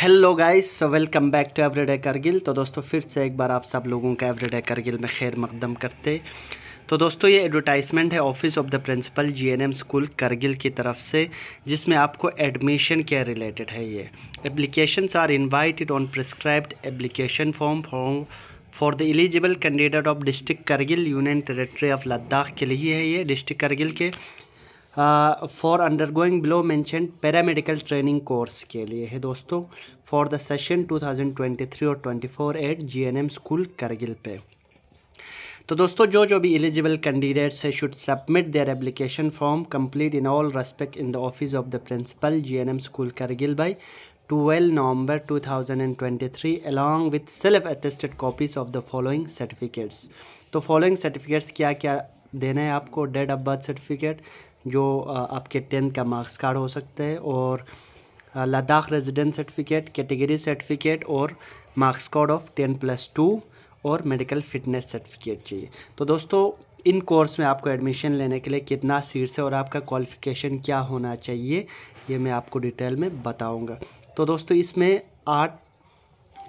hello guys welcome back to everyday Kargil तो दोस्तों फिर से एक बार आप सब लोगों का एवरीडे करगिल में खैर मकदम करते तो दोस्तों ये एडवर्टाइजमेंट है office of the principal GNM school Kargil की तरफ से जिसमें आपको एडमिशन के रिलेटेड है ये applications are invited on prescribed application form form for the eligible candidate of district Kargil union territory of Ladakh के लिए है ये डिस्ट्रिक्ट करगिल के for undergoing below mention paramedical training course के लिए है दोस्तों फॉर द सेशन 2023 और 24 एट जीएनएम स्कूल करगिल पे तो दोस्तों जो जो भी एलिजिबल कैंडिडेट्स है should submit their application form complete in all respect in the office of the principal GNM school Kargil by 12 November 2023 along with self attested copies of the following certificates तो following certificates क्या क्या देना है आपको date of birth certificate जो आपके tenth का marks card हो सकता है और Ladakh residence certificate category certificate और marks card of ten plus two और मेडिकल फिटनेस सर्टिफिकेट चाहिए तो दोस्तों इन कोर्स में आपको एडमिशन लेने के लिए कितना सीट्स है और आपका क्वालिफिकेशन क्या होना चाहिए ये मैं आपको डिटेल में बताऊँगा तो दोस्तों इसमें आठ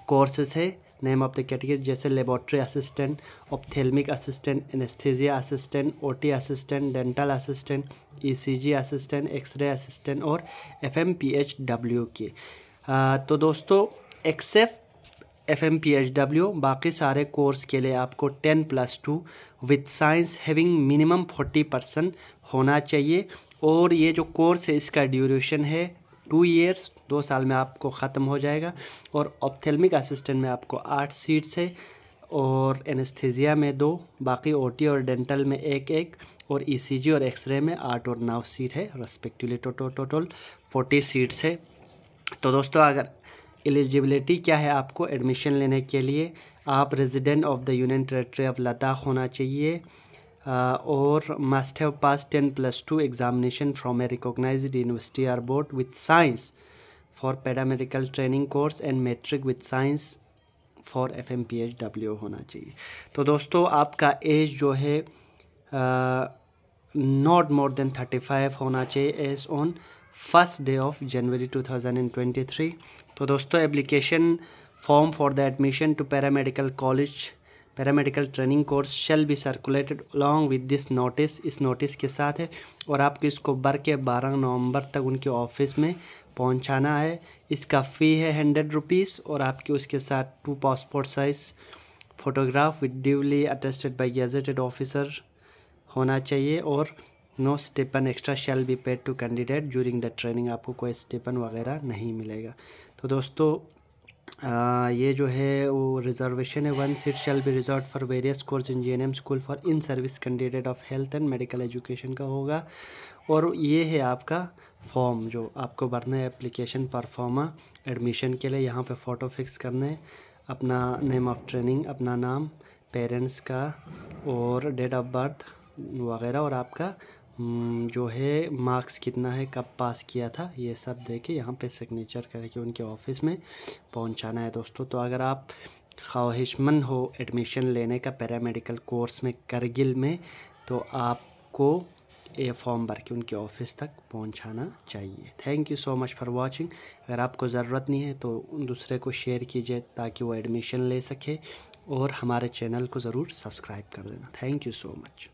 कोर्सेस है नेम ऑफ द कैटेगरी जैसे laboratory assistant ophthalmic assistant anaesthesia assistant OT assistant dental assistant ECG assistant X ray assistant और F M P H W की आ, तो दोस्तों except F M P H W बाकी सारे कोर्स के लिए आपको ten plus two with science having minimum forty percent होना चाहिए और ये जो कोर्स है इसका ड्यूरेशन है टू ईयर्स दो साल में आपको ख़त्म हो जाएगा और ऑप्थेलमिक असिस्टेंट में आपको आठ सीट्स है और एनेस्थीजिया में दो बाकी ओटी और डेंटल में एक एक और ईसीजी e और एक्सरे में आठ और नौ सीट है रेस्पेक्टिवली टोटल फोर्टी सीट्स है तो दोस्तों अगर एलिजिबिलिटी क्या है आपको एडमिशन लेने के लिए आप resident of the union territory of Ladakh होना चाहिए or must have passed 10 plus 2 examination from a recognized university or board with science for paramedical training course and metric with science for F M P H W होना चाहिए तो दोस्तों आपका age जो है not more than thirty five होना चाहिए age on first day of January two thousand and twenty three तो दोस्तों application form for the admission to paramedical college paramedical training course shall be circulated along with this notice इस notice के साथ है और आपको इसको बर के बारह नवंबर तक उनके ऑफिस में पहुंचाना है इसका फ़ी है हंड्रेड रुपीज़ और आपके उसके साथ two passport size photograph with duly attested by gazetted officer होना चाहिए और no stipend extra shall be paid to candidate during the training आपको कोई स्टेपन वगैरह नहीं मिलेगा तो दोस्तों ये जो है वो रिजर्वेशन है one seat shall be reserve for various course in G N M school for in service candidate of health and medical education का होगा और ये है आपका फॉर्म जो आपको भरना है एप्लीकेशन परफॉर्मा एडमिशन के लिए यहाँ पे फ़ोटो फिक्स करना है अपना नेम ऑफ़ ट्रेनिंग अपना नाम पेरेंट्स का और डेट ऑफ बर्थ वगैरह और आपका जो है मार्क्स कितना है कब पास किया था ये सब दे के यहाँ पर सिग्नेचर करके उनके ऑफिस में पहुँचाना है दोस्तों तो अगर आप ख्वाहिशमंद हो एडमिशन लेने का पैरामेडिकल कोर्स में करगिल में तो आपको ये फॉर्म भर के उनके ऑफिस तक पहुंचाना चाहिए thank you so much for watching अगर आपको ज़रूरत नहीं है तो दूसरे को शेयर कीजिए ताकि वो एडमिशन ले सके और हमारे चैनल को ज़रूर सब्सक्राइब कर देना थैंक यू सो मच